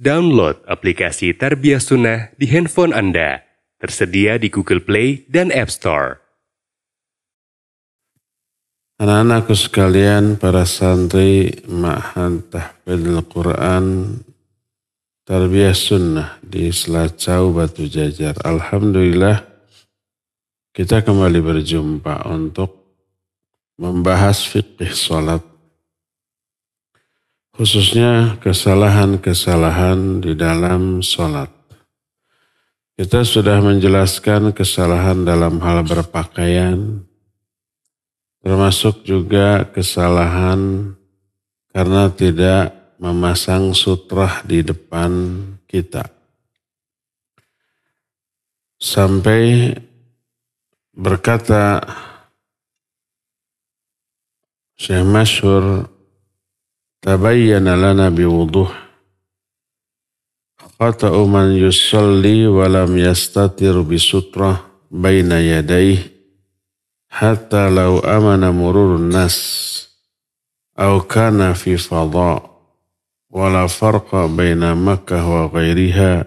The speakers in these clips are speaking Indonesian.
Download aplikasi Tarbiyah Sunnah di handphone Anda. Tersedia di Google Play dan App Store. Anak-anakku sekalian, para santri Ma'had Tahfidul Quran Tarbiyah Sunnah di Selacau Batu Jajar. Alhamdulillah kita kembali berjumpa untuk membahas fikih sholat khususnya kesalahan-kesalahan di dalam sholat. Kita sudah menjelaskan kesalahan dalam hal berpakaian, termasuk juga kesalahan karena tidak memasang sutra di depan kita. Sampai berkata Syekh Masyur تبين لنا بوضوح خطأ من يصلي ولم يستتر بسترة بين يديه حتى لو أمن مرور الناس أو كان في فضاء ولا فرق بين مكة وغيرها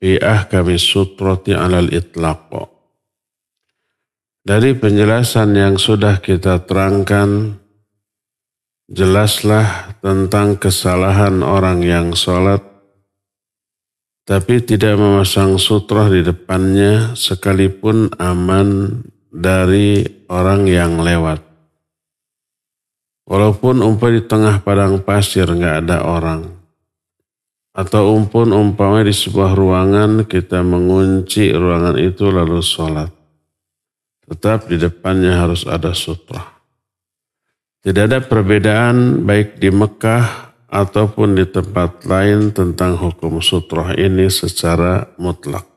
في أحكم السترة على الإطلاق. Dari penjelasan yang sudah kita terangkan, jelaslah tentang kesalahan orang yang sholat, tapi tidak memasang sutra di depannya sekalipun aman dari orang yang lewat. Walaupun umpah di tengah padang pasir nggak ada orang. Atau umpun umpamanya di sebuah ruangan kita mengunci ruangan itu lalu sholat. Tetap di depannya harus ada sutra. Tidak ada perbedaan baik di Mekah ataupun di tempat lain tentang hukum sutroh ini secara mutlak.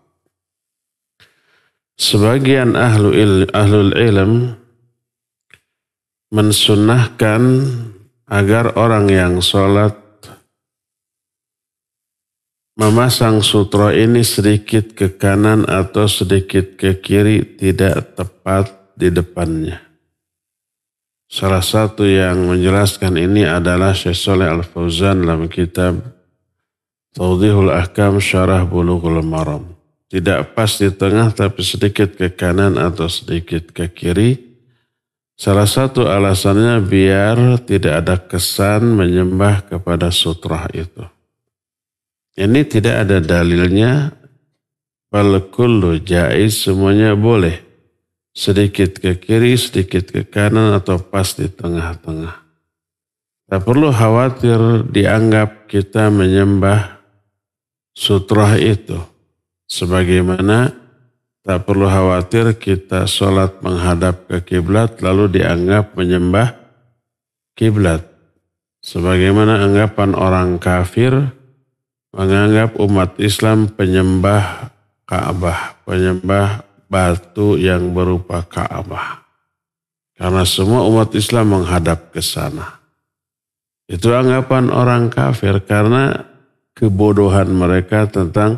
Sebagian ahlu il, ahlul ilm mensunahkan agar orang yang sholat memasang sutra ini sedikit ke kanan atau sedikit ke kiri tidak tepat di depannya. Salah satu yang menjelaskan ini adalah Syekh Saleh Al-Fauzan dalam kitab Tawdihul Ahkam Syarah Bulughul Maram. Tidak pas di tengah tapi sedikit ke kanan atau sedikit ke kiri. Salah satu alasannya biar tidak ada kesan menyembah kepada sutra itu. Ini tidak ada dalilnya. Bal kullu semuanya boleh sedikit ke kiri, sedikit ke kanan, atau pas di tengah-tengah. Tak perlu khawatir dianggap kita menyembah sutra itu. Sebagaimana tak perlu khawatir kita sholat menghadap ke kiblat lalu dianggap menyembah kiblat. Sebagaimana anggapan orang kafir menganggap umat Islam penyembah Ka'bah, penyembah batu yang berupa Ka'bah. Karena semua umat Islam menghadap ke sana. Itu anggapan orang kafir karena kebodohan mereka tentang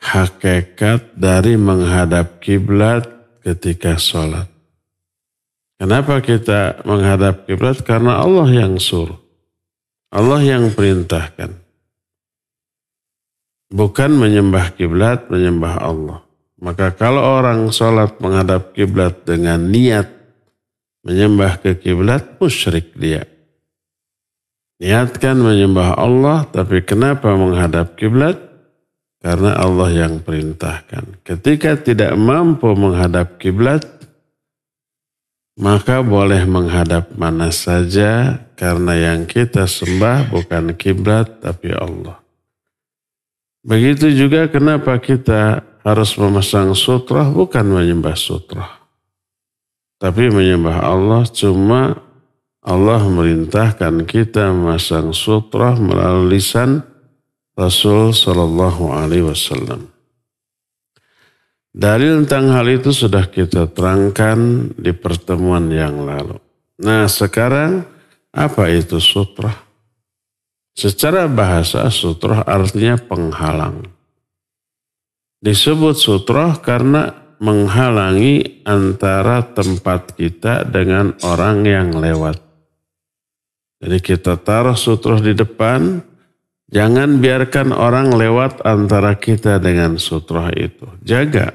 hakikat dari menghadap kiblat ketika sholat. Kenapa kita menghadap kiblat? Karena Allah yang suruh. Allah yang perintahkan. Bukan menyembah kiblat, menyembah Allah. Maka kalau orang sholat menghadap kiblat dengan niat menyembah ke kiblat musyrik dia. Niatkan menyembah Allah tapi kenapa menghadap kiblat? Karena Allah yang perintahkan. Ketika tidak mampu menghadap kiblat maka boleh menghadap mana saja karena yang kita sembah bukan kiblat tapi Allah. Begitu juga kenapa kita harus memasang sutra bukan menyembah sutra. Tapi menyembah Allah cuma Allah merintahkan kita memasang sutra melalui lisan Rasul Shallallahu Alaihi Wasallam. Dalil tentang hal itu sudah kita terangkan di pertemuan yang lalu. Nah sekarang apa itu sutra? Secara bahasa sutra artinya penghalang. Disebut sutroh karena menghalangi antara tempat kita dengan orang yang lewat. Jadi kita taruh sutroh di depan, jangan biarkan orang lewat antara kita dengan sutroh itu. Jaga.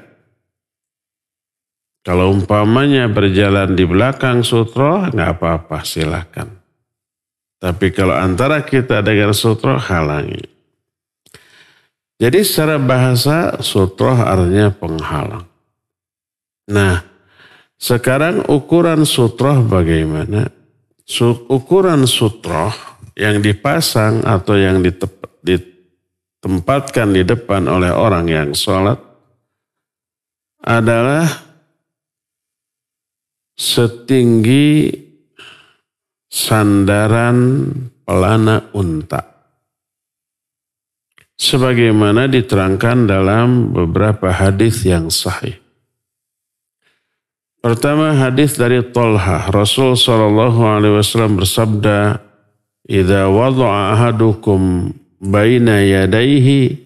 Kalau umpamanya berjalan di belakang sutroh, nggak apa-apa silahkan. Tapi kalau antara kita dengan sutroh, halangi. Jadi secara bahasa sutroh artinya penghalang. Nah, sekarang ukuran sutroh bagaimana? Ukuran sutroh yang dipasang atau yang ditempatkan di depan oleh orang yang sholat adalah setinggi sandaran pelana unta sebagaimana diterangkan dalam beberapa hadis yang sahih. Pertama hadis dari Tolha, Rasul Shallallahu Alaihi Wasallam bersabda, "Ida wada'a ahadukum baina yadaihi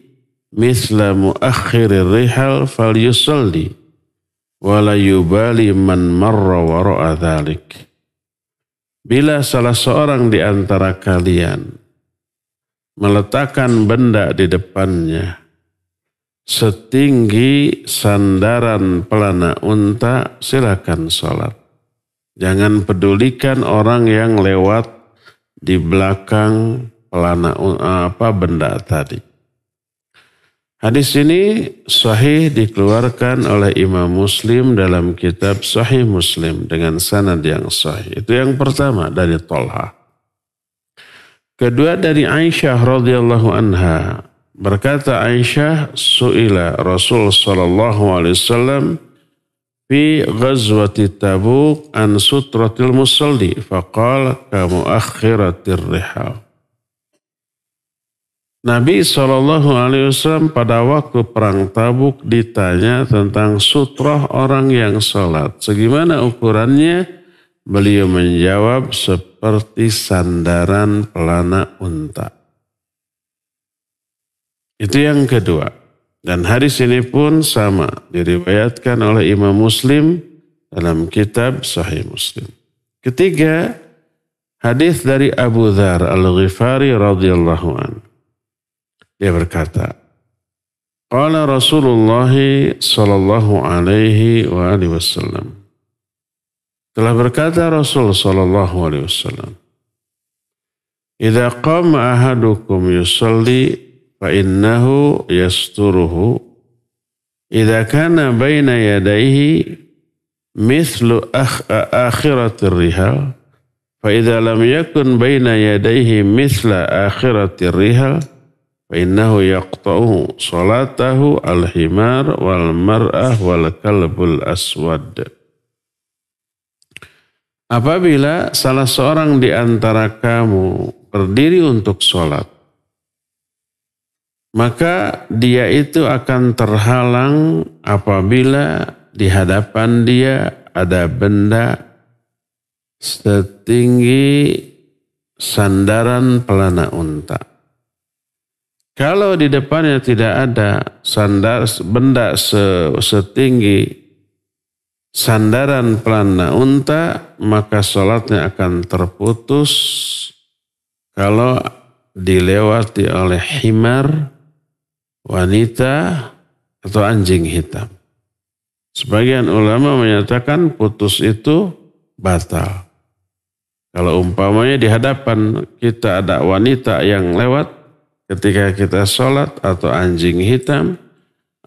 misla muakhir rihal fal yusalli wala yubali man marra wara'a Bila salah seorang di antara kalian meletakkan benda di depannya setinggi sandaran pelana unta silakan sholat. Jangan pedulikan orang yang lewat di belakang pelana eh, apa benda tadi. Hadis ini sahih dikeluarkan oleh Imam Muslim dalam kitab Sahih Muslim dengan sanad yang sahih. Itu yang pertama dari Tolha. Kedua dari Aisyah radhiyallahu anha berkata Aisyah suila Rasul sallallahu alaihi wasallam fi ghazwati Tabuk an sutratil musalli faqala kamu akhiratir rihal. Nabi Shallallahu Alaihi Wasallam pada waktu perang Tabuk ditanya tentang sutroh orang yang sholat. Segimana ukurannya? Beliau menjawab seperti sandaran pelana unta. Itu yang kedua. Dan hadis ini pun sama diriwayatkan oleh Imam Muslim dalam kitab Sahih Muslim. Ketiga, hadis dari Abu Dhar Al-Ghifari radhiyallahu an. Dia berkata, Qala Rasulullah sallallahu alaihi wa alihi wasallam. Telah berkata Rasul sallallahu alaihi wasallam, "Idza qama ahadukum yusalli fa innahu yasturuhu. Idza kana baina yadayhi mithlu akh akhiratir rihal, fa idza lam yakun baina yadayhi mithla akhiratir rihal, fa innahu yaqta'uhu salatahu al-himar wal mar'ah wal kalbul aswad." Apabila salah seorang di antara kamu berdiri untuk sholat, maka dia itu akan terhalang apabila di hadapan dia ada benda setinggi sandaran pelana unta. Kalau di depannya tidak ada sandar benda setinggi sandaran pelana unta, maka sholatnya akan terputus kalau dilewati oleh himar, wanita, atau anjing hitam. Sebagian ulama menyatakan putus itu batal. Kalau umpamanya di hadapan kita ada wanita yang lewat ketika kita sholat atau anjing hitam,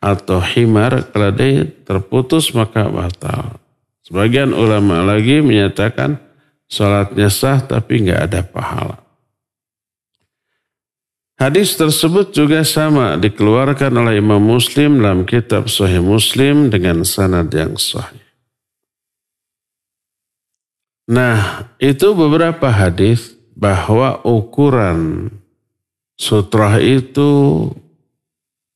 atau himar keledai terputus maka batal. Sebagian ulama lagi menyatakan sholatnya sah tapi nggak ada pahala. Hadis tersebut juga sama dikeluarkan oleh Imam Muslim dalam kitab Sahih Muslim dengan sanad yang sahih. Nah, itu beberapa hadis bahwa ukuran sutra itu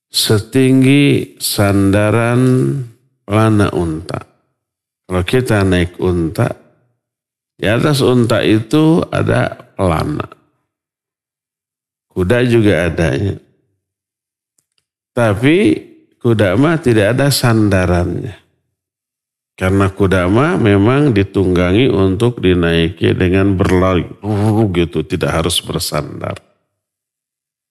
setinggi sandaran lana unta. Kalau kita naik unta, di atas unta itu ada lana. Kuda juga adanya. Tapi kuda mah tidak ada sandarannya. Karena kuda mah memang ditunggangi untuk dinaiki dengan berlari. Uh, gitu, tidak harus bersandar.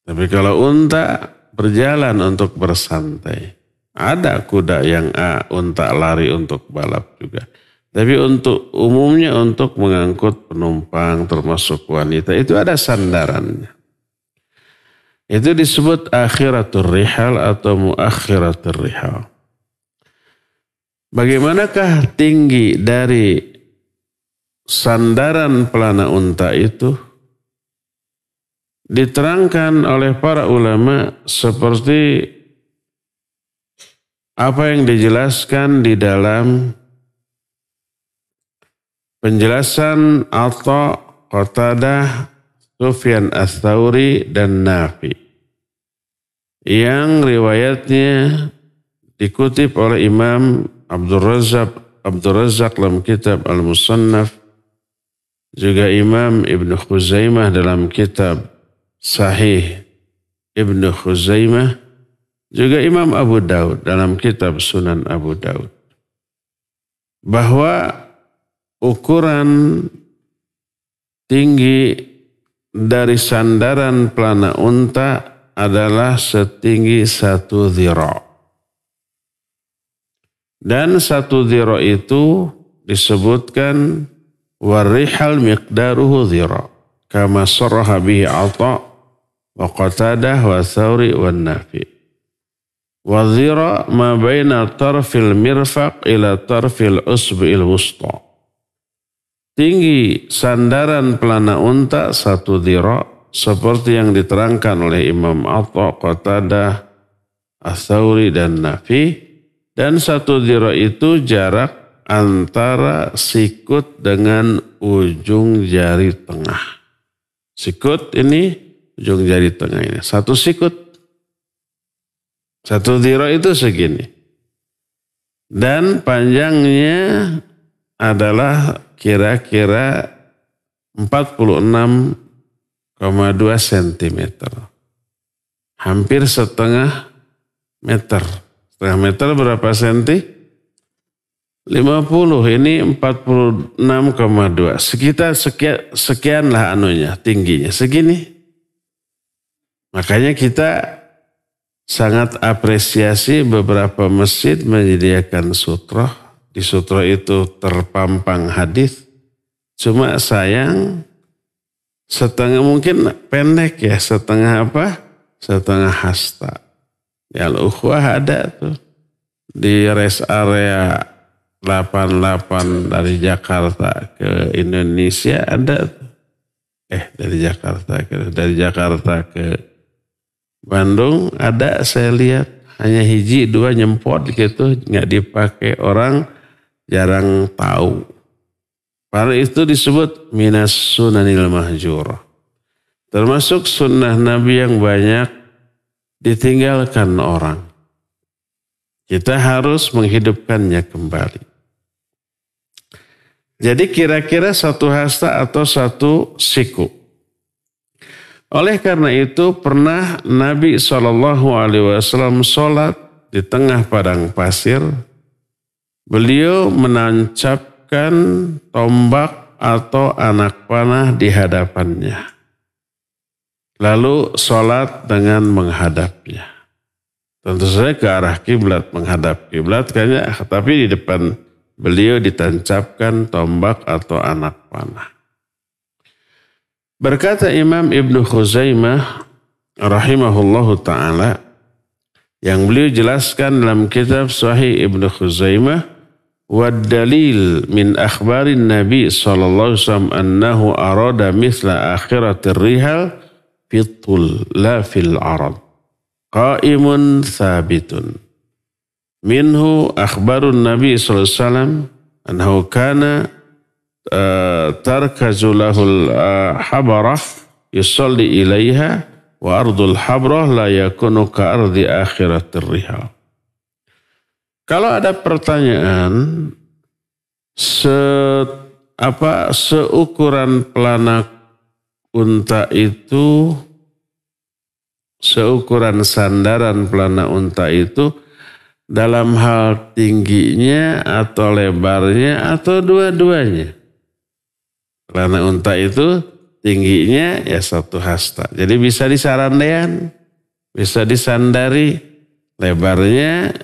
Tapi kalau unta berjalan untuk bersantai. Ada kuda yang A, untuk lari untuk balap juga. Tapi untuk umumnya untuk mengangkut penumpang termasuk wanita itu ada sandarannya. Itu disebut akhiratul rihal atau muakhiratul rihal. Bagaimanakah tinggi dari sandaran pelana unta itu? diterangkan oleh para ulama seperti apa yang dijelaskan di dalam penjelasan Atta Qatadah, Sufyan Astauri dan Nafi yang riwayatnya dikutip oleh Imam Abdul Razak Abdul Razak dalam kitab Al-Musannaf juga Imam Ibn Khuzaimah dalam kitab Sahih Ibnu Khuzaimah juga Imam Abu Daud dalam kitab Sunan Abu Daud bahwa ukuran tinggi dari sandaran pelana unta adalah setinggi satu ziro. Dan satu ziro itu disebutkan warihal miqdaruhu ziro. Kama sarraha bihi ata wa Qatadah wa Sauri wa Nafi. Wa zira ma baina tarfil mirfaq ila tarfil il wusta. Tinggi sandaran pelana unta satu zira seperti yang diterangkan oleh Imam Atta, Qatadah, Asauri dan Nafi dan satu zira itu jarak antara sikut dengan ujung jari tengah. Sikut ini ujung jari tengah ini. Satu sikut. Satu diro itu segini. Dan panjangnya adalah kira-kira 46,2 cm. Hampir setengah meter. Setengah meter berapa senti? 50 ini 46,2. Sekitar sekian, sekian lah anunya tingginya. Segini Makanya kita sangat apresiasi beberapa masjid menyediakan sutroh. Di sutroh itu terpampang hadis. Cuma sayang setengah mungkin pendek ya, setengah apa? Setengah hasta. Ya al ada tuh. Di rest area 88 dari Jakarta ke Indonesia ada tuh. Eh dari Jakarta ke dari Jakarta ke Bandung ada saya lihat hanya hiji dua nyempot gitu nggak dipakai orang jarang tahu. Padahal itu disebut minas sunanil mahjur. Termasuk sunnah Nabi yang banyak ditinggalkan orang. Kita harus menghidupkannya kembali. Jadi kira-kira satu hasta atau satu siku. Oleh karena itu pernah Nabi Shallallahu Alaihi Wasallam sholat di tengah padang pasir. Beliau menancapkan tombak atau anak panah di hadapannya. Lalu sholat dengan menghadapnya. Tentu saja ke arah kiblat, menghadap kiblat kayaknya, tapi di depan beliau ditancapkan tombak atau anak panah. Berkata Imam Ibnu Khuzaimah rahimahullahu taala yang beliau jelaskan dalam kitab Sahih Ibnu Khuzaimah wad dalil min akhbarin Nabi sallallahu alaihi wasallam annahu arada mithla akhiratir rihal fitul la fil arad qaimun thabitun minhu akhbarun Nabi sallallahu alaihi wasallam annahu kana Eh, tarkazulahul eh, habarah yusalli ilaiha wa ardul habrah la yakunu ka ardi akhirat Kalau ada pertanyaan se apa seukuran pelana unta itu seukuran sandaran pelana unta itu dalam hal tingginya atau lebarnya atau dua-duanya. Lana unta itu tingginya ya satu hasta. Jadi bisa disarandean, bisa disandari. Lebarnya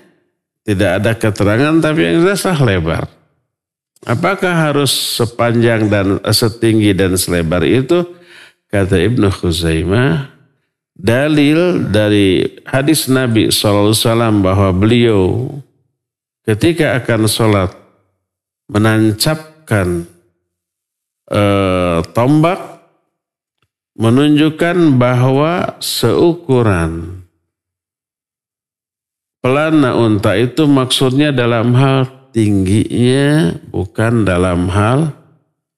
tidak ada keterangan tapi yang jelas lebar. Apakah harus sepanjang dan eh, setinggi dan selebar itu? Kata Ibnu Khuzaimah, dalil dari hadis Nabi SAW bahwa beliau ketika akan sholat menancapkan e, tombak menunjukkan bahwa seukuran pelana unta itu maksudnya dalam hal tingginya bukan dalam hal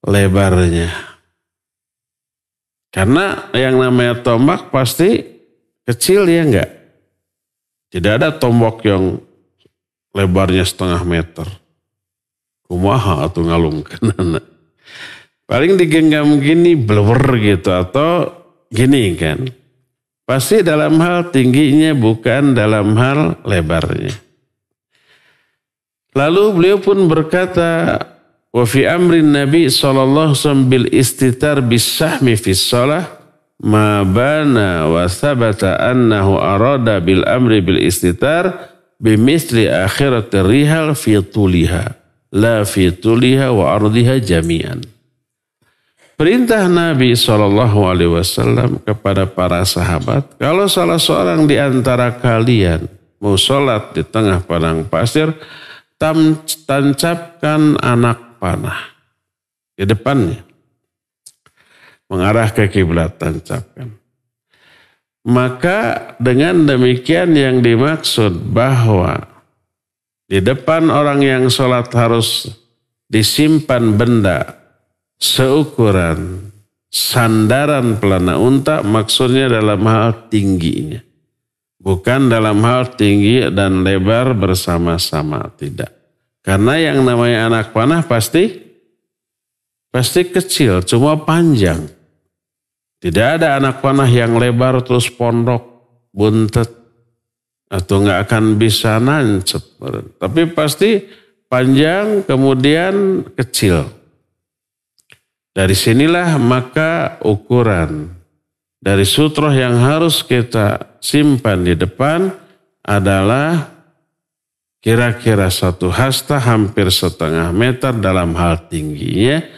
lebarnya. Karena yang namanya tombak pasti kecil ya enggak. Tidak ada tombak yang lebarnya setengah meter. Kumaha atau ngalungkan anak. Paling digenggam gini, blower gitu atau gini kan. Pasti dalam hal tingginya bukan dalam hal lebarnya. Lalu beliau pun berkata, wa fi amrin Nabi sallallahu alaihi bil istitar bisahmi fi shalah ma bana wa thabata annahu arada bil amri bil istitar bimisli akhirat rihal fi tuliha la fi tuliha wa ardiha jami'an. Perintah Nabi Shallallahu Alaihi Wasallam kepada para sahabat, kalau salah seorang di antara kalian mau sholat di tengah padang pasir, tam, tancapkan anak panah di depannya, mengarah ke kiblat tancapkan. Maka dengan demikian yang dimaksud bahwa di depan orang yang sholat harus disimpan benda seukuran sandaran pelana unta maksudnya dalam hal tingginya. Bukan dalam hal tinggi dan lebar bersama-sama, tidak. Karena yang namanya anak panah pasti pasti kecil, cuma panjang. Tidak ada anak panah yang lebar terus pondok, buntet, atau nggak akan bisa nancep. Tapi pasti panjang kemudian kecil. Dari sinilah maka ukuran dari sutroh yang harus kita simpan di depan adalah kira-kira satu hasta hampir setengah meter dalam hal tingginya.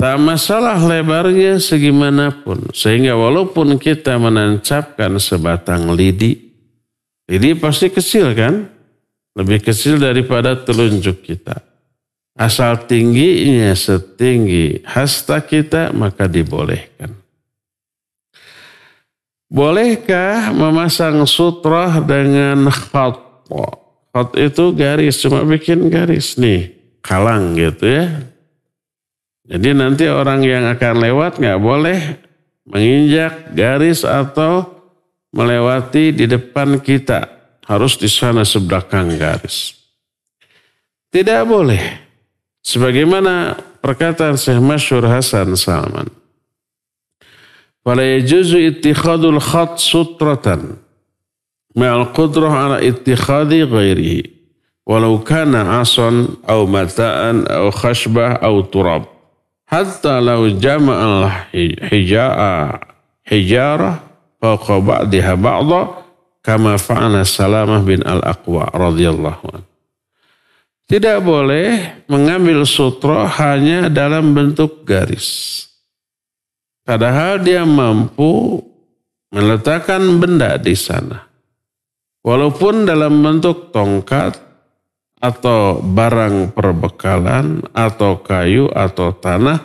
Tak masalah lebarnya segimanapun. Sehingga walaupun kita menancapkan sebatang lidi, lidi pasti kecil kan? Lebih kecil daripada telunjuk kita. Asal tingginya setinggi hasta kita maka dibolehkan. Bolehkah memasang sutra dengan khat? Khat itu garis, cuma bikin garis nih, kalang gitu ya. Jadi nanti orang yang akan lewat nggak boleh menginjak garis atau melewati di depan kita. Harus di sana sebelakang garis. Tidak boleh. Sebagaimana perkataan Syekh Masyur Hasan Salman. Fala yajuzu ittikhadul khat sutratan ma'al qudrah ala ittikhadi ghairihi. Walau kana asan au mata'an au khashbah au turab. Hatta lau jama'al hija'a hijarah fauqa ba'diha ba'da kama fa'ana Salamah bin Al-Aqwa radhiyallahu anhu. Tidak boleh mengambil sutra hanya dalam bentuk garis. Padahal dia mampu meletakkan benda di sana. Walaupun dalam bentuk tongkat atau barang perbekalan atau kayu atau tanah.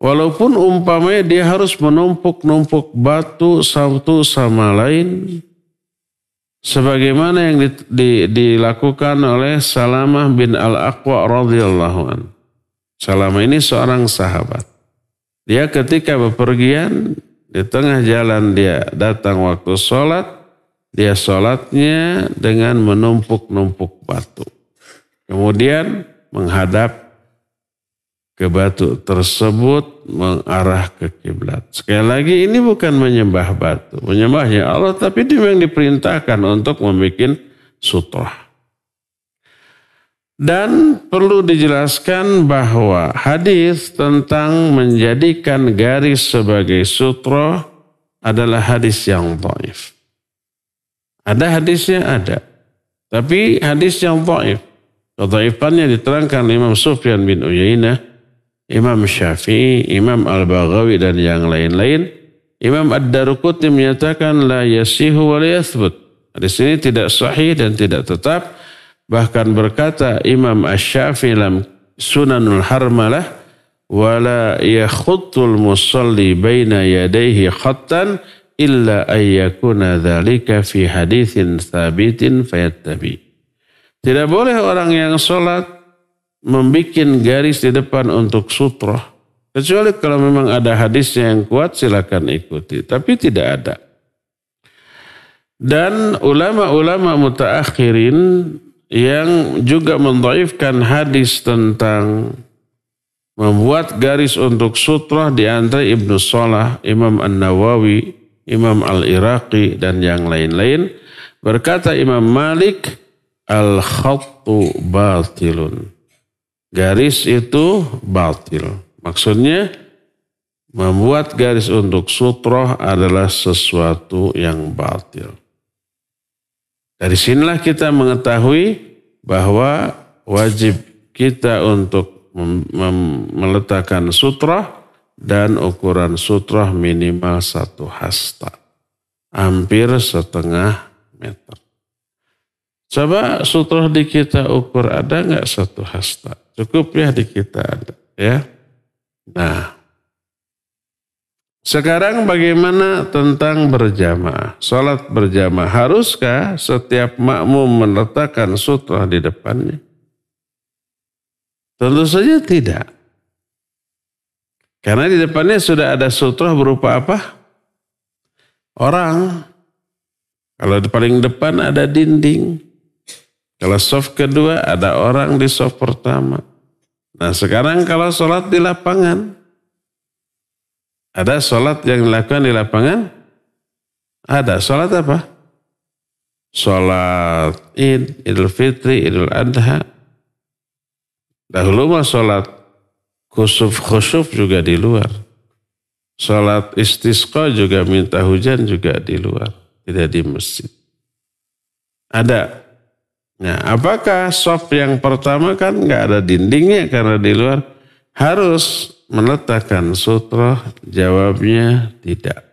Walaupun umpamanya dia harus menumpuk-numpuk batu satu sama lain sebagaimana yang di, di, dilakukan oleh Salamah bin Al-Aqwa radhiyallahu an. Salamah ini seorang sahabat. Dia ketika bepergian di tengah jalan dia datang waktu sholat, dia sholatnya dengan menumpuk-numpuk batu. Kemudian menghadap ke batu tersebut mengarah ke kiblat. Sekali lagi ini bukan menyembah batu, menyembahnya Allah tapi dia yang diperintahkan untuk membuat sutra. Dan perlu dijelaskan bahwa hadis tentang menjadikan garis sebagai sutra adalah hadis yang taif. Ada hadisnya ada. Tapi hadis yang taif. Ketaifannya diterangkan Imam Sufyan bin Uyainah Imam Syafi'i, Imam Al-Baghawi dan yang lain-lain. Imam ad darukuti menyatakan la yasihu wa la Di sini tidak sahih dan tidak tetap. Bahkan berkata Imam Asy-Syafi'i dalam Sunanul Harmalah wala yakhutul musalli baina yadayhi khattan illa ayyakuna dhalika fi haditsin sabitin fayattabi. Tidak boleh orang yang sholat membuat garis di depan untuk sutro, Kecuali kalau memang ada hadisnya yang kuat silakan ikuti. Tapi tidak ada. Dan ulama-ulama mutaakhirin yang juga mendaifkan hadis tentang membuat garis untuk sutro di antara Ibnu Salah, Imam An-Nawawi, Imam Al-Iraqi dan yang lain-lain. Berkata Imam Malik, Al-khattu batilun. Garis itu batil. Maksudnya membuat garis untuk sutroh adalah sesuatu yang batil. Dari sinilah kita mengetahui bahwa wajib kita untuk meletakkan sutroh dan ukuran sutroh minimal satu hasta. Hampir setengah meter. Coba sutra di kita ukur ada nggak satu hasta? Cukup ya di kita ada ya. Nah, sekarang bagaimana tentang berjamaah? Salat berjamaah haruskah setiap makmum meletakkan sutra di depannya? Tentu saja tidak. Karena di depannya sudah ada sutra berupa apa? Orang. Kalau paling depan ada dinding. Kalau soft kedua ada orang di soft pertama. Nah sekarang kalau sholat di lapangan. Ada sholat yang dilakukan di lapangan? Ada. Sholat apa? Sholat id, idul fitri, idul adha. Dahulu mah sholat khusuf-khusuf juga di luar. Sholat istisqa juga minta hujan juga di luar. Tidak di masjid. Ada Nah, apakah soft yang pertama kan nggak ada dindingnya karena di luar harus meletakkan sutra? Jawabnya tidak.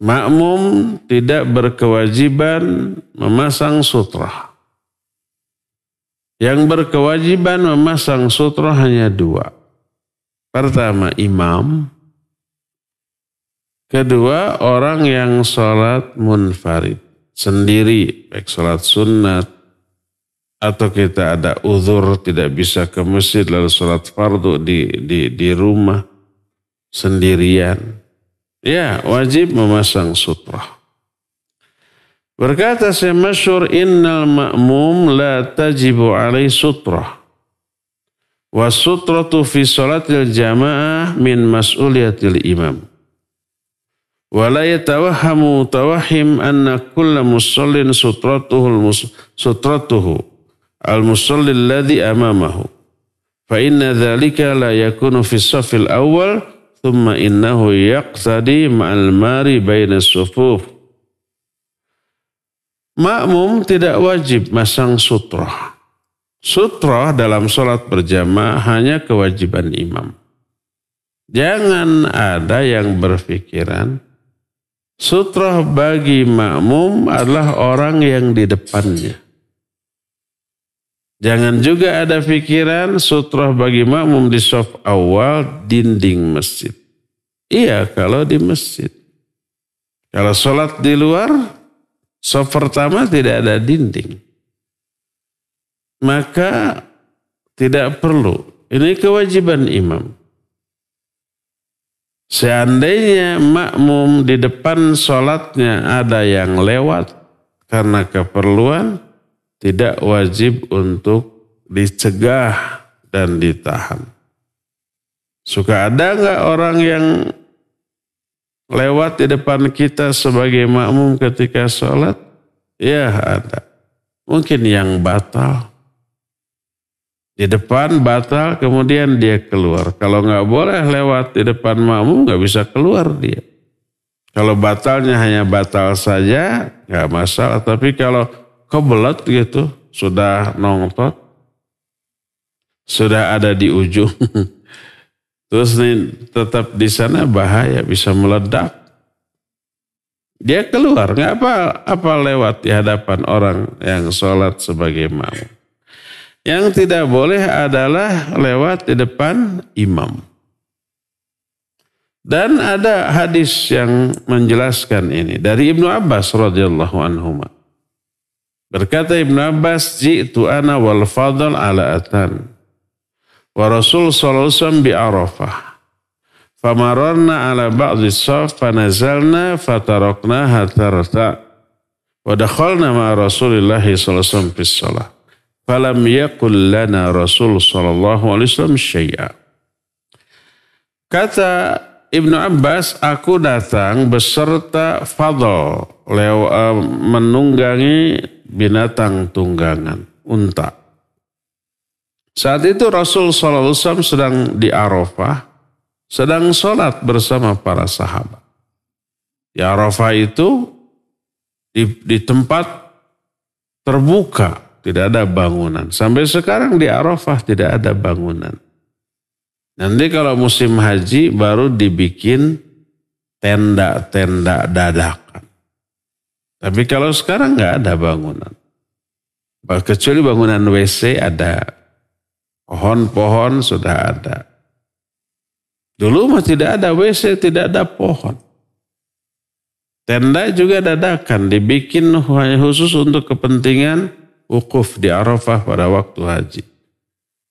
Makmum tidak berkewajiban memasang sutra. Yang berkewajiban memasang sutra hanya dua. Pertama imam. Kedua orang yang sholat munfarid. Sendiri. Baik sholat sunat atau kita ada uzur tidak bisa ke masjid lalu sholat fardu di di di rumah sendirian ya wajib memasang sutra berkata saya masyur innal ma'mum la tajibu alai sutra wa sutratu fi sholatil jamaah min mas'uliyatil imam ولا يتوهم متوهم أن كل مصل سترته سترته al-musalli alladhi amamahu. Fa inna dhalika la yakunu fi safil awal thumma innahu yaqtadi ma'al mari baina sufuf. Makmum tidak wajib masang sutra. Sutra dalam sholat berjamaah hanya kewajiban imam. Jangan ada yang berpikiran Sutroh bagi makmum adalah orang yang di depannya. Jangan juga ada pikiran sutroh bagi makmum di soft awal dinding masjid. Iya kalau di masjid. Kalau sholat di luar, soft pertama tidak ada dinding. Maka tidak perlu. Ini kewajiban imam. Seandainya makmum di depan sholatnya ada yang lewat karena keperluan, tidak wajib untuk dicegah dan ditahan. Suka ada nggak orang yang lewat di depan kita sebagai makmum ketika sholat? Ya ada. Mungkin yang batal. Di depan batal kemudian dia keluar. Kalau nggak boleh lewat di depan makmum nggak bisa keluar dia. Kalau batalnya hanya batal saja nggak masalah. Tapi kalau kebelet gitu, sudah nongtot, sudah ada di ujung. Terus nih tetap di sana bahaya bisa meledak. Dia keluar nggak apa apa lewat di hadapan orang yang sholat sebagai imam. Yang tidak boleh adalah lewat di depan imam. Dan ada hadis yang menjelaskan ini dari Ibnu Abbas radhiyallahu anhu. Berkata Ibn Abbas, jitu ana wal fadl ala atan. Wa Rasul sallallahu bi Arafah. Famararna ala ba'dhi saf fanazalna fatarakna hatarta. Wa dakhalna ma Rasulillah sallallahu alaihi wasallam salat. Falam yakul lana Rasul sallallahu alaihi wasallam syai'a. Kata Ibnu Abbas, aku datang beserta Fadl, eh, menunggangi binatang tunggangan, unta. Saat itu Rasul SAW sedang di Arafah, sedang sholat bersama para sahabat. Di Arafah itu di, di tempat terbuka, tidak ada bangunan. Sampai sekarang di Arafah tidak ada bangunan. Nanti kalau musim haji baru dibikin tenda-tenda dadakan. Tapi kalau sekarang nggak ada bangunan. Kecuali bangunan WC ada. Pohon-pohon sudah ada. Dulu masih tidak ada WC, tidak ada pohon. Tenda juga dadakan, dibikin hanya khusus untuk kepentingan wukuf di Arafah pada waktu haji.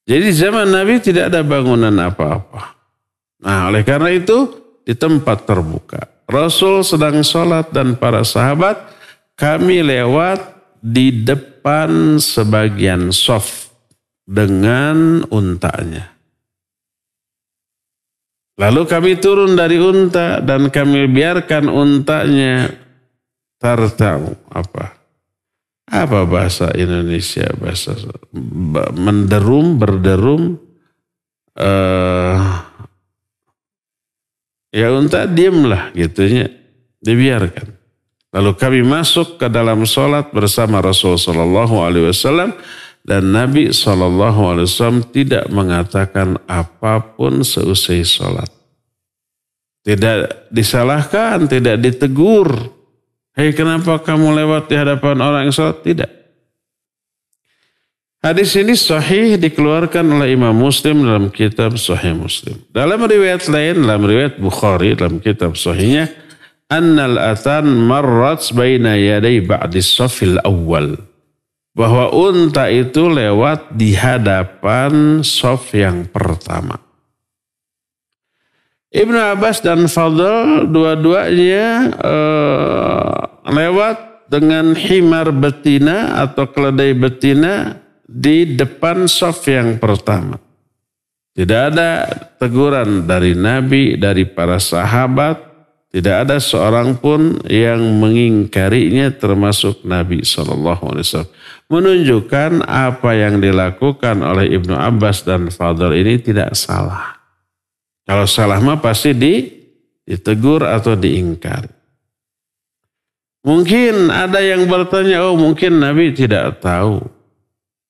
Jadi zaman Nabi tidak ada bangunan apa-apa. Nah oleh karena itu di tempat terbuka. Rasul sedang sholat dan para sahabat kami lewat di depan sebagian soft dengan untanya. Lalu kami turun dari unta dan kami biarkan untanya tertamu apa? Apa bahasa Indonesia bahasa menderum berderum uh, ya unta diemlah gitunya dibiarkan. Lalu kami masuk ke dalam sholat bersama Rasul SAW dan Nabi SAW tidak mengatakan apapun seusai sholat. Tidak disalahkan, tidak ditegur. Hei kenapa kamu lewat di hadapan orang yang sholat? Tidak. Hadis ini sahih dikeluarkan oleh Imam Muslim dalam kitab Sahih Muslim. Dalam riwayat lain, dalam riwayat Bukhari dalam kitab sahihnya, annal atan marrat baina yaday ba'di safil awal. Bahwa unta itu lewat di hadapan sof yang pertama. Ibnu Abbas dan Fadl dua-duanya eh, lewat dengan himar betina atau keledai betina di depan sof yang pertama. Tidak ada teguran dari Nabi, dari para sahabat, tidak ada seorang pun yang mengingkarinya termasuk Nabi SAW. Menunjukkan apa yang dilakukan oleh Ibnu Abbas dan Fadl ini tidak salah. Kalau salah mah pasti di, ditegur atau diingkari. Mungkin ada yang bertanya, oh mungkin Nabi tidak tahu.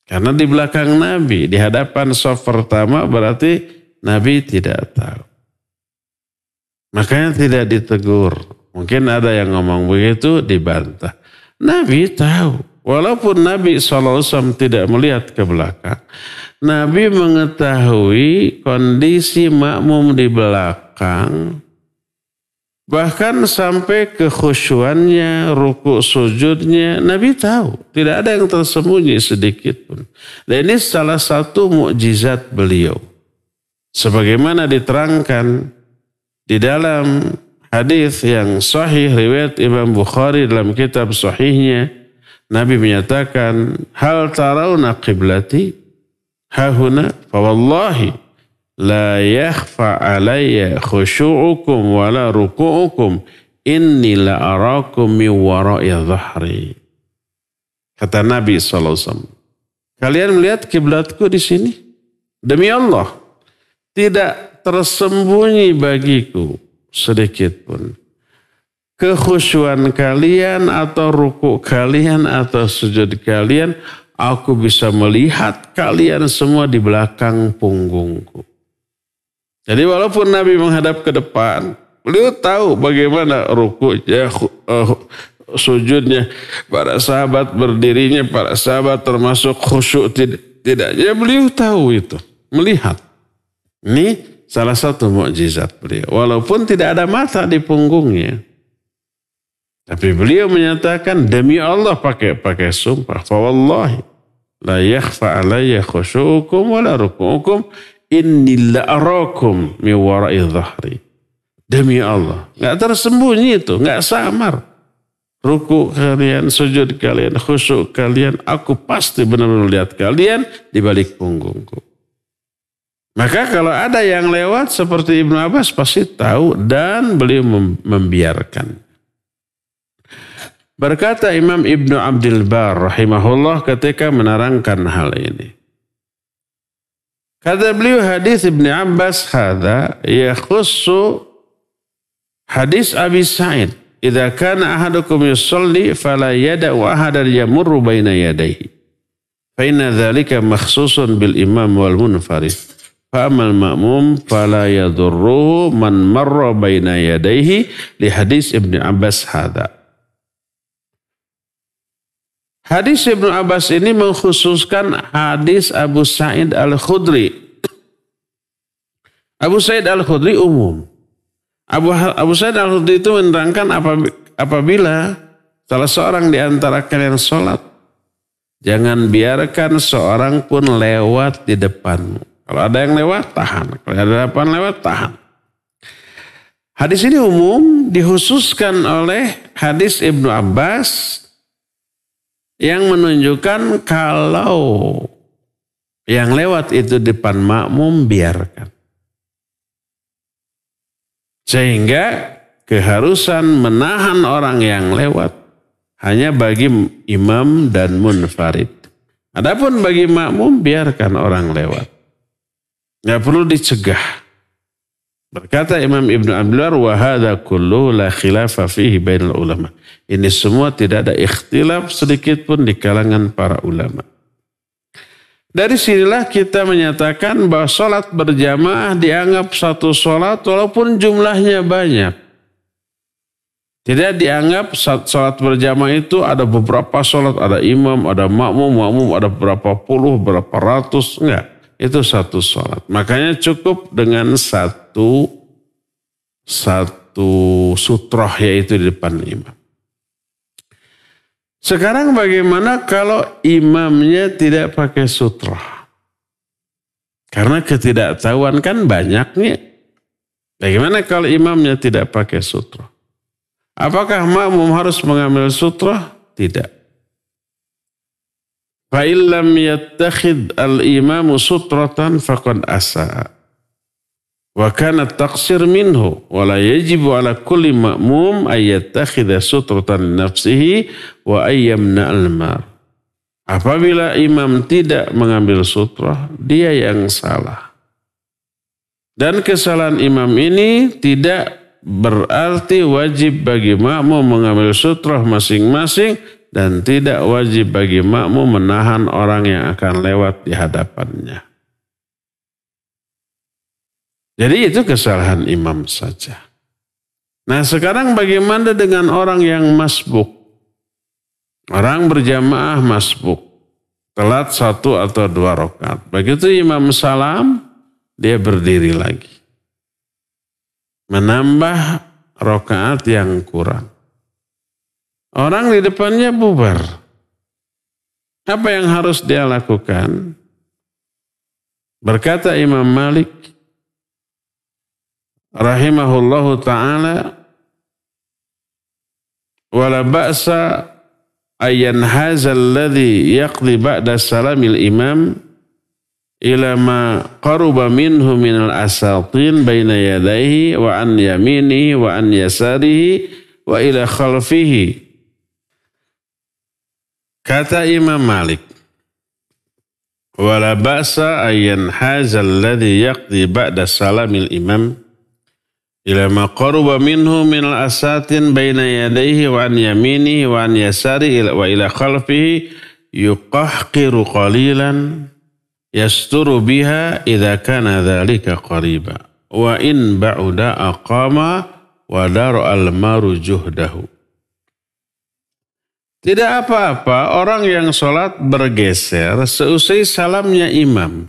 Karena di belakang Nabi, di hadapan sof pertama berarti Nabi tidak tahu. Makanya tidak ditegur. Mungkin ada yang ngomong begitu dibantah. Nabi tahu. Walaupun Nabi SAW tidak melihat ke belakang. Nabi mengetahui kondisi makmum di belakang. Bahkan sampai kekhusyuannya, ruku sujudnya, Nabi tahu. Tidak ada yang tersembunyi sedikit pun. Dan ini salah satu mukjizat beliau. Sebagaimana diterangkan di dalam hadis yang sahih riwayat Imam Bukhari dalam kitab sahihnya Nabi menyatakan hal tarawna qiblati hahuna fa wallahi la yakhfa alayya khushu'ukum wa la ruku'ukum inni la arakum mi wara'i dhahri kata Nabi SAW kalian melihat kiblatku di sini demi Allah tidak tersembunyi bagiku sedikit pun. Kekhusyuan kalian atau ruku kalian atau sujud kalian, aku bisa melihat kalian semua di belakang punggungku. Jadi walaupun Nabi menghadap ke depan, beliau tahu bagaimana rukuknya, eh, sujudnya, para sahabat berdirinya, para sahabat termasuk khusyuk tidak, tidaknya beliau tahu itu, melihat. Ini salah satu mukjizat beliau. Walaupun tidak ada mata di punggungnya. Tapi beliau menyatakan demi Allah pakai pakai sumpah. Fawallahi la yakhfa alayya khusyukum wa la rukukum inni arakum mi wara'i dhahri. Demi Allah. Nggak tersembunyi itu. nggak samar. Ruku kalian, sujud kalian, khusyuk kalian. Aku pasti benar-benar lihat kalian di balik punggungku. Maka kalau ada yang lewat seperti Ibnu Abbas pasti tahu dan beliau membiarkan. Berkata Imam Ibnu Abdul Bar rahimahullah ketika menerangkan hal ini. Kata beliau hadis Ibnu Abbas hada yakhussu hadis Abi Sa'id. Idza kana ahadukum yusalli fala yada'u ahadan yamurru baina yadayhi. Fa inna dzalika makhsusun bil imam wal munfarid. Fa'amal ma'mum fala yadurruhu man marra baina yadaihi li hadis Ibn Abbas hadha. Hadis Ibn Abbas ini mengkhususkan hadis Abu Sa'id Al-Khudri. Abu Sa'id Al-Khudri umum. Abu, Abu Sa'id Al-Khudri itu menerangkan apabila salah seorang di antara kalian sholat, jangan biarkan seorang pun lewat di depanmu. Kalau ada yang lewat, tahan. Kalau ada lewat, tahan. Hadis ini umum dihususkan oleh hadis Ibnu Abbas yang menunjukkan kalau yang lewat itu depan makmum biarkan. Sehingga keharusan menahan orang yang lewat hanya bagi imam dan munfarid. Adapun bagi makmum biarkan orang lewat. Nggak perlu dicegah. Berkata Imam Ibn Abdullah, wahada kullu la khilafa fihi bainal ulama. Ini semua tidak ada ikhtilaf sedikit pun di kalangan para ulama. Dari sinilah kita menyatakan bahwa sholat berjamaah dianggap satu sholat walaupun jumlahnya banyak. Tidak dianggap sholat berjamaah itu ada beberapa sholat, ada imam, ada makmum, makmum ada berapa puluh, berapa ratus, enggak itu satu sholat. Makanya cukup dengan satu satu sutroh yaitu di depan imam. Sekarang bagaimana kalau imamnya tidak pakai sutroh? Karena ketidaktahuan kan banyaknya. Bagaimana kalau imamnya tidak pakai sutroh? Apakah makmum harus mengambil sutroh? Tidak. Fa'in lam yattakhid al-imamu sutratan faqad asa'a. Wa kana taqsir minhu wa la yajibu ala kulli ma'mum ay ayyattakhidha sutratan nafsihi wa ayyamna al-mar. Apabila imam tidak mengambil sutra, dia yang salah. Dan kesalahan imam ini tidak berarti wajib bagi makmum mengambil sutra masing-masing dan tidak wajib bagi makmum menahan orang yang akan lewat di hadapannya. Jadi itu kesalahan imam saja. Nah sekarang bagaimana dengan orang yang masbuk? Orang berjamaah masbuk. Telat satu atau dua rokat. Begitu imam salam, dia berdiri lagi. Menambah rokaat yang kurang. Orang di depannya bubar. Apa yang harus dia lakukan? Berkata Imam Malik rahimahullahu taala wala ba'sa ayyan hazal ladhi yaqdi ba'da salamil imam ila ma qaruba minhu minal asatin baina yadaihi wa an yaminihi wa an yasarihi wa ila khalfihi Kata Imam Malik, wala ba'sa ayyan hazal ladhi yaqdi ba'da salamil imam ila ma minhu min al asatin baina yadayhi wa an yaminihi wa an yasari ila, wa ila khalfihi yuqahqiru qalilan yasturu biha idza kana dhalika qariba wa in ba'da aqama wa dar al maru juhdahu tidak apa-apa orang yang sholat bergeser seusai salamnya imam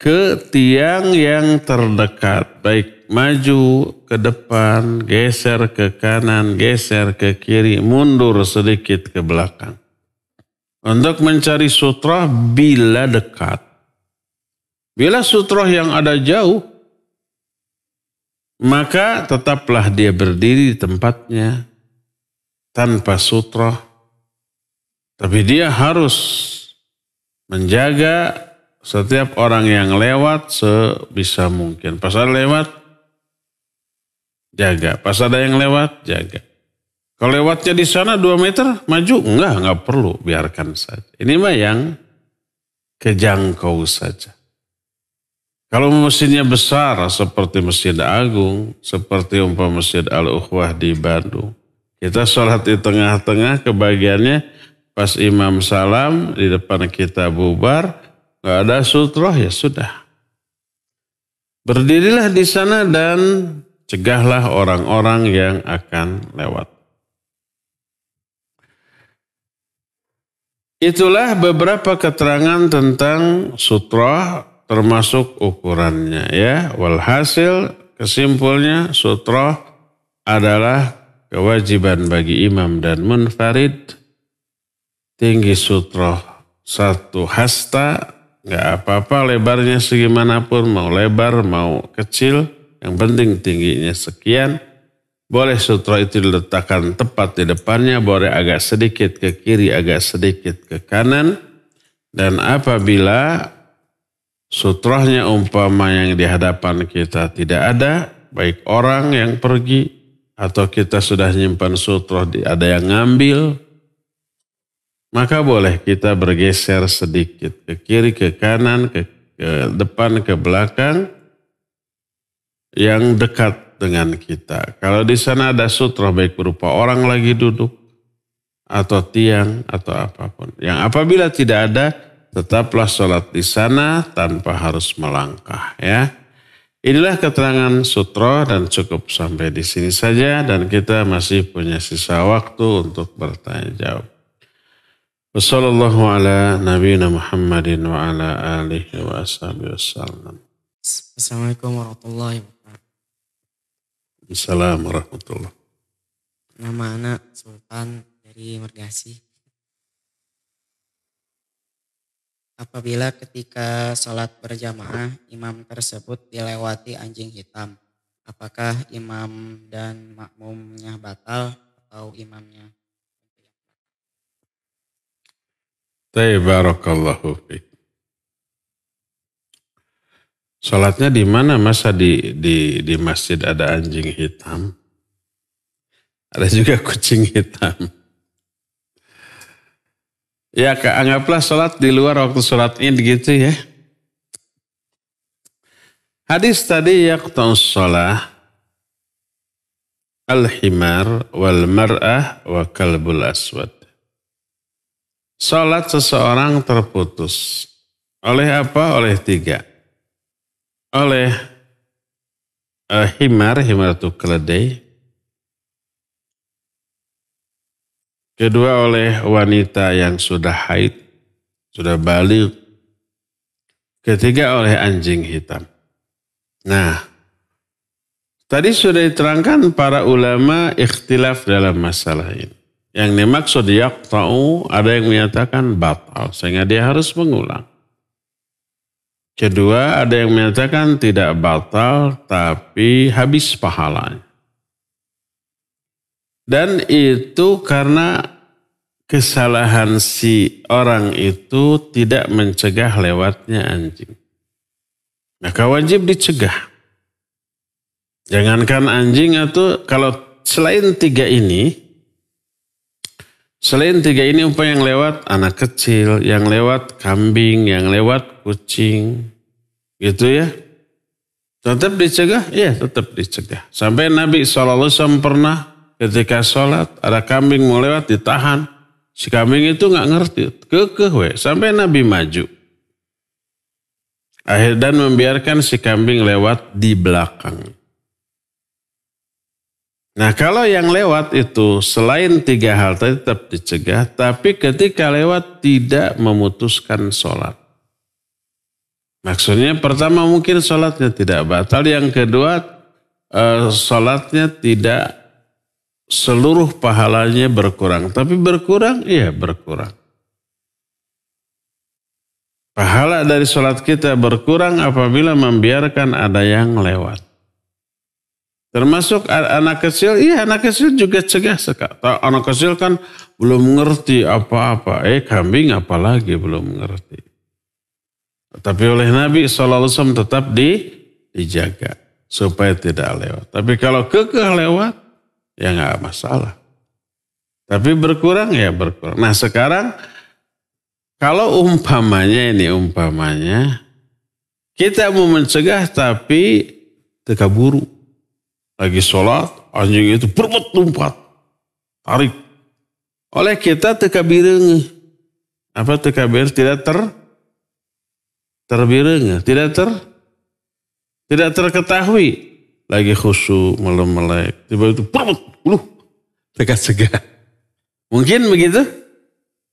ke tiang yang terdekat. Baik maju ke depan, geser ke kanan, geser ke kiri, mundur sedikit ke belakang. Untuk mencari sutra bila dekat. Bila sutra yang ada jauh, maka tetaplah dia berdiri di tempatnya tanpa sutra, tapi dia harus menjaga setiap orang yang lewat sebisa mungkin. Pas ada lewat, jaga. Pas ada yang lewat, jaga. Kalau lewatnya di sana dua meter, maju? Enggak, enggak perlu. Biarkan saja. Ini mah yang kejangkau saja. Kalau mesinnya besar seperti Masjid Agung, seperti umpama Masjid Al-Ukhwah di Bandung, kita sholat di tengah-tengah kebagiannya pas imam salam di depan kita bubar. nggak ada sutroh ya sudah. Berdirilah di sana dan cegahlah orang-orang yang akan lewat. Itulah beberapa keterangan tentang sutroh termasuk ukurannya ya. Walhasil kesimpulnya sutroh adalah kewajiban bagi imam dan munfarid tinggi sutroh satu hasta nggak apa-apa lebarnya segimanapun mau lebar mau kecil yang penting tingginya sekian boleh sutra itu diletakkan tepat di depannya boleh agak sedikit ke kiri agak sedikit ke kanan dan apabila sutrahnya umpama yang di hadapan kita tidak ada baik orang yang pergi atau kita sudah nyimpan di ada yang ngambil, maka boleh kita bergeser sedikit ke kiri, ke kanan, ke, ke depan, ke belakang yang dekat dengan kita. Kalau di sana ada sutra baik berupa orang lagi duduk atau tiang atau apapun. Yang apabila tidak ada tetaplah sholat di sana tanpa harus melangkah ya. Inilah keterangan sutra dan cukup sampai di sini saja dan kita masih punya sisa waktu untuk bertanya jawab. Wassalamualaikum ala nabiyina Muhammadin wa ala alihi wa ashabihi wasallam. Assalamualaikum warahmatullahi wabarakatuh. Assalamualaikum warahmatullahi Nama anak Sultan dari Mergasi. apabila ketika sholat berjamaah imam tersebut dilewati anjing hitam, apakah imam dan makmumnya batal atau imamnya? Tebarokallahu Sholatnya di mana? Masa di, di, di masjid ada anjing hitam? Ada juga kucing hitam. Ya anggaplah sholat di luar waktu sholat ini gitu ya. Hadis tadi yaqta'us sholah al-himar wal mar'ah wa kalbul aswad. Sholat seseorang terputus. Oleh apa? Oleh tiga. Oleh uh, himar, himar itu keledai. Kedua oleh wanita yang sudah haid, sudah balik. Ketiga oleh anjing hitam. Nah, tadi sudah diterangkan para ulama ikhtilaf dalam masalah ini. Yang dimaksud yaqta'u ada yang menyatakan batal sehingga dia harus mengulang. Kedua ada yang menyatakan tidak batal tapi habis pahalanya. Dan itu karena kesalahan si orang itu tidak mencegah lewatnya anjing. Maka wajib dicegah. Jangankan anjing atau kalau selain tiga ini, selain tiga ini umpamanya yang lewat anak kecil, yang lewat kambing, yang lewat kucing, gitu ya. Tetap dicegah, Iya, tetap dicegah. Sampai Nabi saw pernah Ketika sholat, ada kambing mau lewat, ditahan. Si kambing itu nggak ngerti. Kekeh we. Sampai Nabi maju. Akhir dan membiarkan si kambing lewat di belakang. Nah kalau yang lewat itu selain tiga hal tadi tetap dicegah. Tapi ketika lewat tidak memutuskan sholat. Maksudnya pertama mungkin sholatnya tidak batal. Yang kedua eh, sholatnya tidak seluruh pahalanya berkurang. Tapi berkurang, iya berkurang. Pahala dari sholat kita berkurang apabila membiarkan ada yang lewat. Termasuk anak kecil, iya anak kecil juga cegah sekali. Anak kecil kan belum mengerti apa-apa. Eh kambing apalagi belum mengerti. Tapi oleh Nabi SAW tetap di, dijaga supaya tidak lewat. Tapi kalau kekeh lewat, ya nggak masalah. Tapi berkurang ya berkurang. Nah sekarang kalau umpamanya ini umpamanya kita mau mencegah tapi buru. Lagi sholat anjing itu berbuat lompat. Tarik. Oleh kita bireng. Apa tekabir tidak ter terbireng. Tidak ter tidak terketahui lagi khusyuk malam melek tiba-tiba perut lu dekat segar mungkin begitu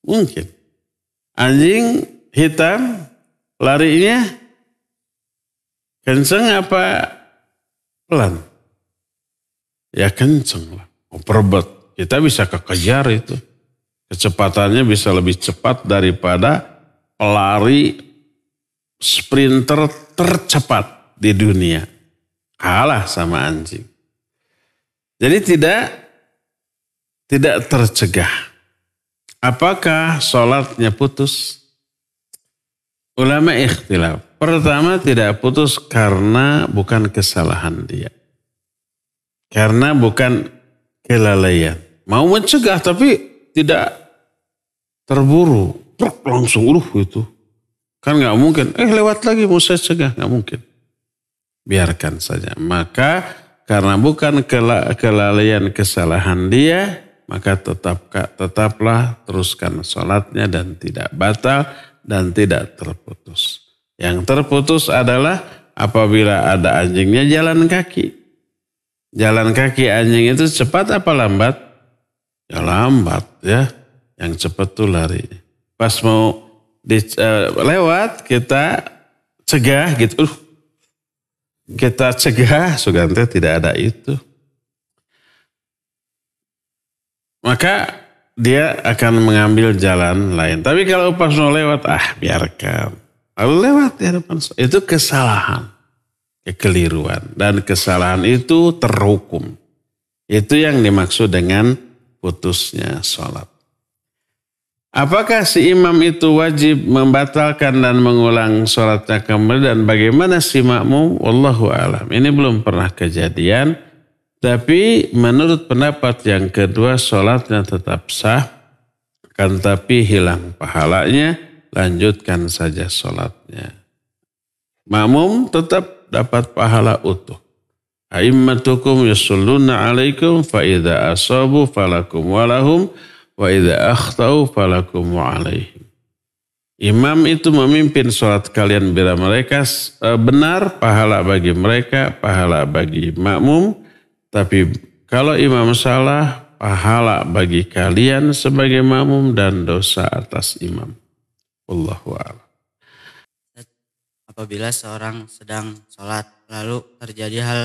mungkin anjing hitam larinya kenceng apa pelan ya kenceng lah overbet oh, kita bisa kekejar itu kecepatannya bisa lebih cepat daripada pelari sprinter tercepat di dunia Kalah sama anjing. Jadi tidak tidak tercegah. Apakah sholatnya putus? Ulama ikhtilaf. Pertama tidak putus karena bukan kesalahan dia. Karena bukan kelalaian. Mau mencegah tapi tidak terburu. Langsung uruh itu. Kan nggak mungkin. Eh lewat lagi mau saya cegah. Gak mungkin biarkan saja. Maka karena bukan kelalaian kesalahan dia, maka tetap tetaplah teruskan sholatnya dan tidak batal dan tidak terputus. Yang terputus adalah apabila ada anjingnya jalan kaki. Jalan kaki anjing itu cepat apa lambat? Ya lambat ya. Yang cepat tuh lari. Pas mau di, uh, lewat kita cegah gitu. Uh, kita cegah Sugante tidak ada itu. Maka dia akan mengambil jalan lain. Tapi kalau pas mau lewat, ah biarkan. Lalu lewat di hadapan itu kesalahan, kekeliruan dan kesalahan itu terhukum. Itu yang dimaksud dengan putusnya sholat. Apakah si imam itu wajib membatalkan dan mengulang sholatnya kembali dan bagaimana si makmum? Wallahu alam. Ini belum pernah kejadian. Tapi menurut pendapat yang kedua sholatnya tetap sah. Kan tapi hilang pahalanya lanjutkan saja sholatnya. Makmum tetap dapat pahala utuh. Aimmatukum yusulluna alaikum faida asabu falakum walahum Wa idza akhtau falakum alaihim. Imam itu memimpin sholat kalian bila mereka e, benar, pahala bagi mereka, pahala bagi makmum. Tapi kalau imam salah, pahala bagi kalian sebagai makmum dan dosa atas imam. Wallahu a'lam. Apabila seorang sedang sholat, lalu terjadi hal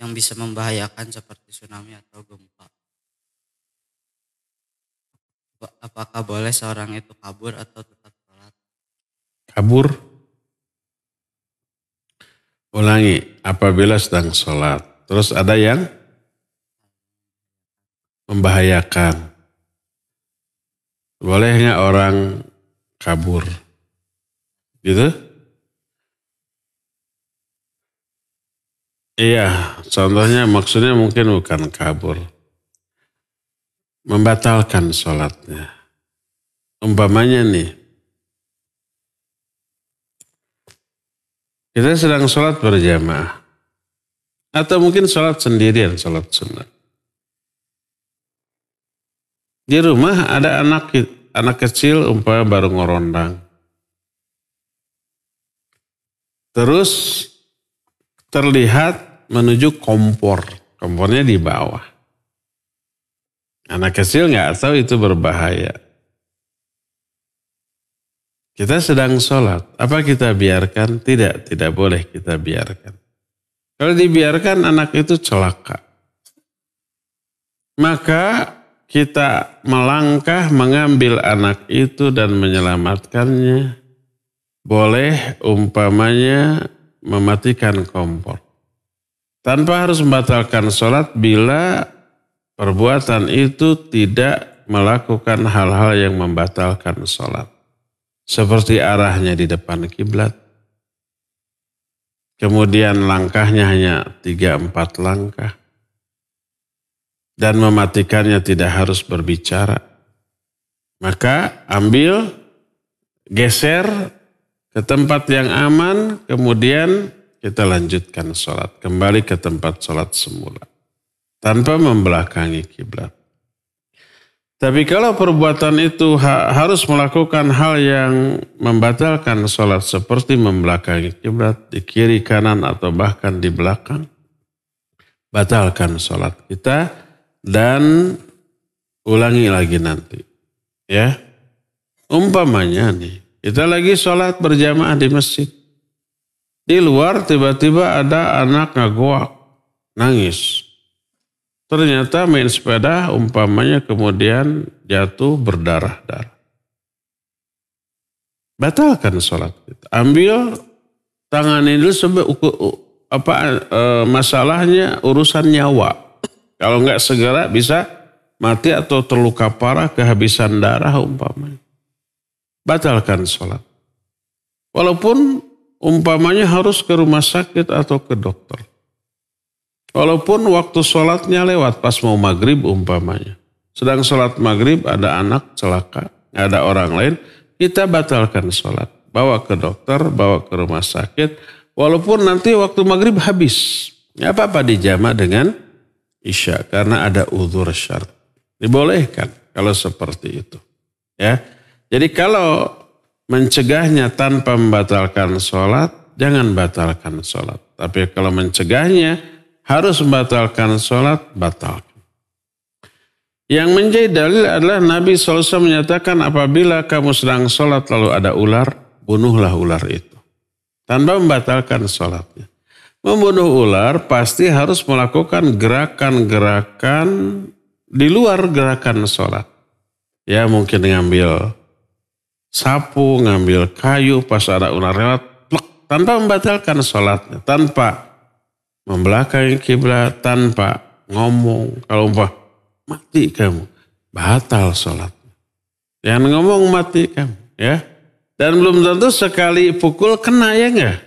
yang bisa membahayakan seperti tsunami atau gempa apakah boleh seorang itu kabur atau tetap sholat? Kabur? Ulangi, apabila sedang sholat. Terus ada yang membahayakan. bolehnya orang kabur? Gitu? Iya, contohnya maksudnya mungkin bukan kabur membatalkan sholatnya. Umpamanya nih, kita sedang sholat berjamaah. Atau mungkin sholat sendirian, sholat sunnah. Di rumah ada anak anak kecil umpamanya baru ngorondang. Terus terlihat menuju kompor. Kompornya di bawah. Anak kecil nggak tahu itu berbahaya. Kita sedang sholat, apa kita biarkan? Tidak, tidak boleh kita biarkan. Kalau dibiarkan anak itu celaka. Maka kita melangkah mengambil anak itu dan menyelamatkannya. Boleh umpamanya mematikan kompor. Tanpa harus membatalkan sholat bila perbuatan itu tidak melakukan hal-hal yang membatalkan sholat. Seperti arahnya di depan kiblat. Kemudian langkahnya hanya 3-4 langkah. Dan mematikannya tidak harus berbicara. Maka ambil, geser ke tempat yang aman, kemudian kita lanjutkan sholat. Kembali ke tempat sholat semula tanpa membelakangi kiblat. Tapi kalau perbuatan itu ha harus melakukan hal yang membatalkan sholat seperti membelakangi kiblat di kiri kanan atau bahkan di belakang, batalkan sholat kita dan ulangi lagi nanti. Ya, umpamanya nih kita lagi sholat berjamaah di masjid, di luar tiba-tiba ada anak ngagoak, nangis, Ternyata main sepeda umpamanya kemudian jatuh berdarah-darah. Batalkan sholat kita. Ambil ini dulu sebab apa e, masalahnya urusan nyawa. Kalau nggak segera bisa mati atau terluka parah kehabisan darah umpamanya. Batalkan sholat. Walaupun umpamanya harus ke rumah sakit atau ke dokter. Walaupun waktu sholatnya lewat pas mau maghrib umpamanya. Sedang sholat maghrib ada anak celaka, ada orang lain, kita batalkan sholat. Bawa ke dokter, bawa ke rumah sakit. Walaupun nanti waktu maghrib habis. apa-apa dijama dengan isya. Karena ada uzur syarat. Dibolehkan kalau seperti itu. Ya, Jadi kalau mencegahnya tanpa membatalkan sholat, jangan batalkan sholat. Tapi kalau mencegahnya harus membatalkan sholat, batal. Yang menjadi dalil adalah Nabi SAW menyatakan apabila kamu sedang sholat lalu ada ular, bunuhlah ular itu. Tanpa membatalkan sholatnya. Membunuh ular pasti harus melakukan gerakan-gerakan di luar gerakan sholat. Ya mungkin ngambil sapu, ngambil kayu pas ada ular lewat, tanpa membatalkan sholatnya. Tanpa membelakangi kiblat tanpa ngomong. Kalau umpah mati kamu, batal sholat. yang ngomong mati kamu, ya. Dan belum tentu sekali pukul kena ya enggak.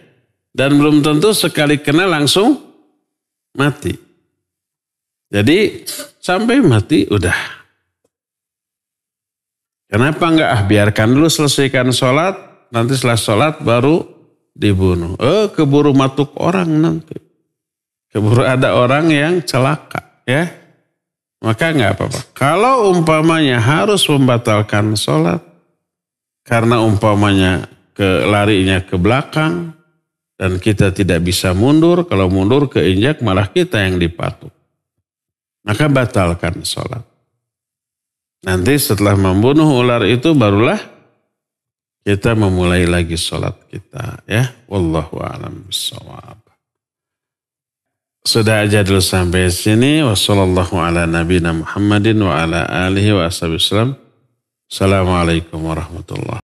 Dan belum tentu sekali kena langsung mati. Jadi sampai mati udah. Kenapa enggak ah biarkan dulu selesaikan sholat. Nanti setelah sholat baru dibunuh. Eh keburu matuk orang nanti. Keburu ada orang yang celaka, ya. Maka nggak apa-apa. Kalau umpamanya harus membatalkan sholat karena umpamanya ke larinya ke belakang dan kita tidak bisa mundur, kalau mundur keinjak malah kita yang dipatuk. Maka batalkan sholat. Nanti setelah membunuh ular itu barulah kita memulai lagi sholat kita ya. Wallahu a'lam bishawab. Sudah aja dulu sampai sini. Wassalamualaikum ala nabina Muhammadin wa ala alihi wa Assalamualaikum warahmatullahi